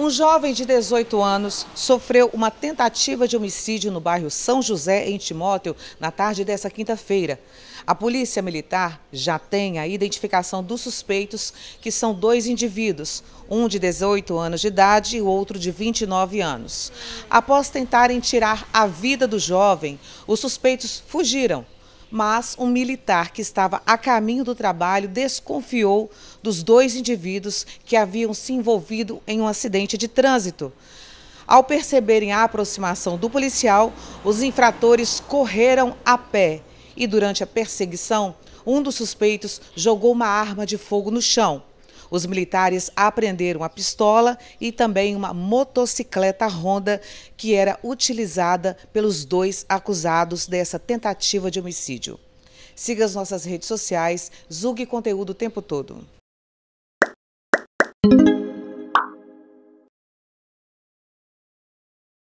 Um jovem de 18 anos sofreu uma tentativa de homicídio no bairro São José, em Timóteo, na tarde dessa quinta-feira. A Polícia Militar já tem a identificação dos suspeitos, que são dois indivíduos, um de 18 anos de idade e outro de 29 anos. Após tentarem tirar a vida do jovem, os suspeitos fugiram mas um militar que estava a caminho do trabalho desconfiou dos dois indivíduos que haviam se envolvido em um acidente de trânsito. Ao perceberem a aproximação do policial, os infratores correram a pé e, durante a perseguição, um dos suspeitos jogou uma arma de fogo no chão. Os militares apreenderam a pistola e também uma motocicleta Honda que era utilizada pelos dois acusados dessa tentativa de homicídio. Siga as nossas redes sociais, Zug Conteúdo o tempo todo.